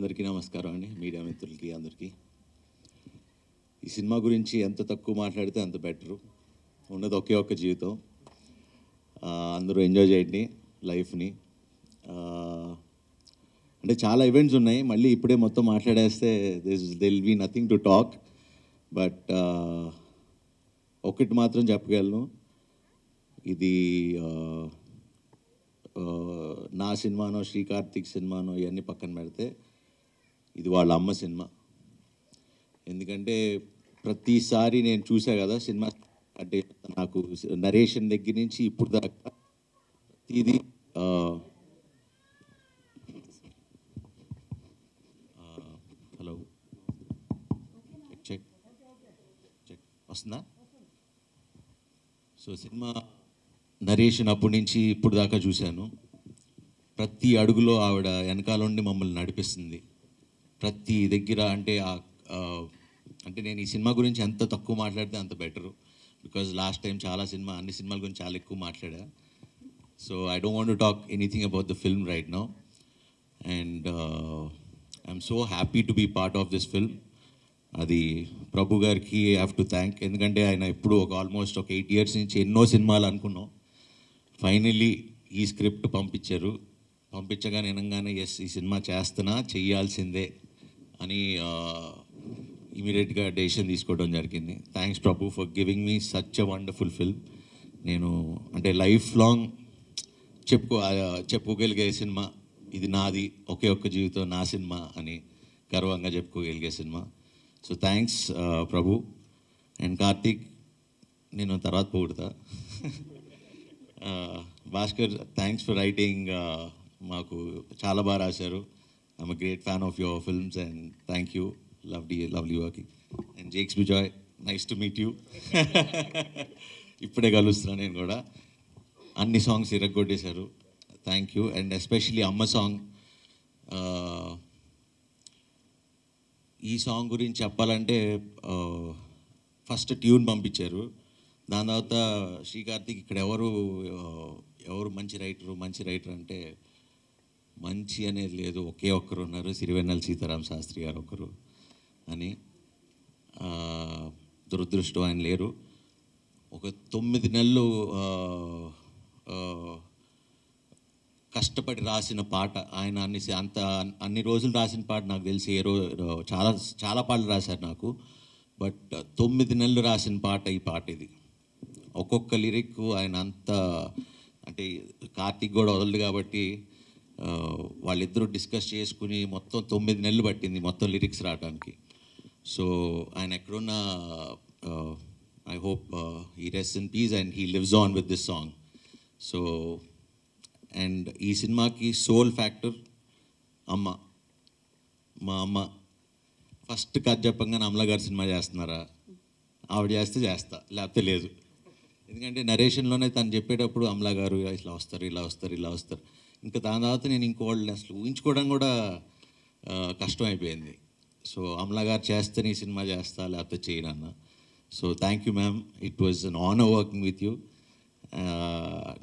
అందరికీ నమస్కారం అండి మీడియా మిత్రులకి అందరికీ ఈ సినిమా గురించి ఎంత తక్కువ మాట్లాడితే అంత బెటరు ఉన్నది ఒకే ఒక్క జీవితం అందరూ ఎంజాయ్ చేయండి లైఫ్ని అంటే చాలా ఈవెంట్స్ ఉన్నాయి మళ్ళీ ఇప్పుడే మొత్తం మాట్లాడేస్తే this will be nothing to talk but ఒకటి మాత్రం చెప్పగలను ఇది నా సినిమానో శ్రీ కార్తిక్ సినిమానో ఇవన్నీ పక్కన పెడితే ఇది వాళ్ళ అమ్మ సినిమా ఎందుకంటే ప్రతిసారి నేను చూసా కదా సినిమా అంటే నాకు నరేషన్ దగ్గర నుంచి ఇప్పుడు దాకా ఇది హలో చెక్ చెక్ వస్తుందా సో సినిమా నరేషన్ అప్పటి నుంచి ఇప్పుడు దాకా చూశాను ప్రతి అడుగులో ఆవిడ వెనకాల ఉండి మమ్మల్ని నడిపిస్తుంది ప్రతి దగ్గర అంటే అంటే నేను ఈ సినిమా గురించి ఎంత తక్కువ మాట్లాడితే అంత బెటర్ బికాజ్ లాస్ట్ టైం చాలా సినిమా అన్ని సినిమాల గురించి చాలా ఎక్కువ మాట్లాడా so I don't want talk anything about the film right no and I'm so happy to be part of this film అది ప్రభు గారికి ఐ హ్యావ్ టు థ్యాంక్ ఎందుకంటే ఆయన ఎప్పుడు ఒక ఆల్మోస్ట్ ఒక ఎయిట్ ఇయర్స్ నుంచి ఎన్నో సినిమాలు అనుకున్నాం ఫైనల్లీ ఈ స్క్రిప్ట్ పంపించారు పంపించగానే వినంగానే ఎస్ ఈ సినిమా చేస్తున్నా చేయాల్సిందే అని ఇమీడియట్గా డెసిషన్ తీసుకోవడం జరిగింది thanks Prabhu for giving me such a wonderful film నేను అంటే లైఫ్ లాంగ్ చెప్పుకో చెప్పుకోగలిగే సినిమా ఇది నాది ఒకే ఒక్క జీవితం నా సినిమా అని గర్వంగా చెప్పుకోగలిగే cinema so thanks Prabhu and Karthik నేను తర్వాత పోగొడతా భాస్కర్ థ్యాంక్స్ ఫర్ రైటింగ్ మాకు చాలా బాగా రాశారు I'm a great fan of your films and thank you. Lovely, lovely working. And Jake's Bijoy, nice to meet you. ఇప్పుడే కలుస్తున్నాను నేను కూడా అన్ని సాంగ్స్ ఇరగొట్టేశారు థ్యాంక్ యూ అండ్ ఎస్పెషలీ అమ్మ సాంగ్ ఈ సాంగ్ గురించి చెప్పాలంటే ఫస్ట్ ట్యూన్ పంపించారు దాని తర్వాత శ్రీకార్తిక్ ఇక్కడ ఎవరు ఎవరు మంచి రైటరు మంచి రైటర్ అంటే మంచి అనేది లేదు ఒకే ఒక్కరు ఉన్నారు సిరివెన్నెల సీతారాం శాస్త్రి గారు ఒకరు అని దురదృష్టం ఆయన లేరు ఒక తొమ్మిది నెలలు కష్టపడి రాసిన పాట ఆయన అన్ని అంత అన్ని రోజులు రాసిన పాట నాకు తెలిసి ఏ రోజు చాలా చాలా పాటలు రాశారు నాకు బట్ తొమ్మిది నెలలు రాసిన పాట ఈ పాట ఇది ఒక్కొక్క లిరిక్ ఆయన అంత అంటే కార్తీక్ కూడా వదలదు కాబట్టి వాళ్ళిద్దరూ డిస్కస్ చేసుకుని మొత్తం తొమ్మిది నెలలు పట్టింది మొత్తం లిరిక్స్ రావడానికి సో ఆయన ఎక్కడున్న ఐ హోప్ ఈ rest in peace and he lives on with this song so and ఈ సినిమాకి సోల్ ఫ్యాక్టర్ అమ్మ మా అమ్మ ఫస్ట్ కథ చెప్పంగానే అమలగారు గారు సినిమా చేస్తున్నారా ఆవిడ చేస్తే చేస్తా లేకపోతే లేదు ఎందుకంటే నరేషన్లోనే తను చెప్పేటప్పుడు అమలా గారు ఇట్లా వస్తారు ఇలా వస్తారు ఇలా వస్తారు ఇంకా దాని తర్వాత నేను ఇంకోళ్ళు అసలు ఊహించుకోవడం కూడా కష్టం అయిపోయింది సో అమలా గారు చేస్తే నీ సినిమా చేస్తా లేకపోతే చేయనన్న so thank you ma'am it was an honour working with you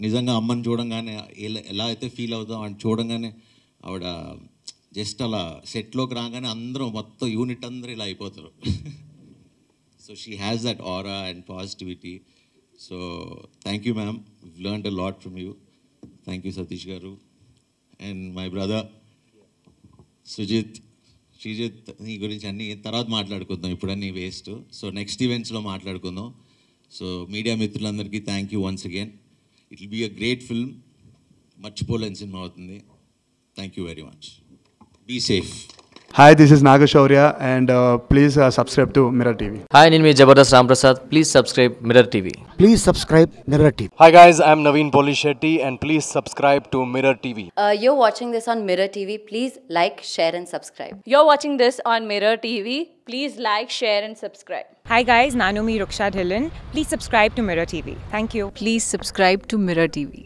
నిజంగా అమ్మని చూడంగానే ఎలా అయితే ఫీల్ అవుతాం అని చూడంగానే ఆవిడ జస్ట్ అలా సెట్లోకి రాగానే అందరూ మొత్తం యూనిట్ అందరూ ఇలా అయిపోతారు so she has that aura and positivity so thank you ma'am learn a lot from you thank you Satish garu and my brother Sujith Sreejith నీ గురించి అన్ని తర్వాత మాట్లాడుకుందాం ఇప్పుడన్నీ వేస్ట్ సో నెక్స్ట్ ఈవెంట్స్లో మాట్లాడుకుందాం సో మీడియా మిత్రులందరికీ thank you once again it will be a great film మర్చిపోలేని cinema అవుతుంది thank you very much be safe Hi, this is Nagashaurya and uh, please uh, subscribe to Mirror TV. Hi, name is Jabardast Ramprasad. Please subscribe Mirror TV. Please subscribe Mirror TV. Hi guys, I'm Naveen Polishetty and please subscribe to Mirror TV. Uh, you're watching this on Mirror TV. Please like, share and subscribe. You're watching this on Mirror TV. Please like, share and subscribe. Hi guys, Nanumi Rukshad Hillen. Please subscribe to Mirror TV. Thank you. Please subscribe to Mirror TV.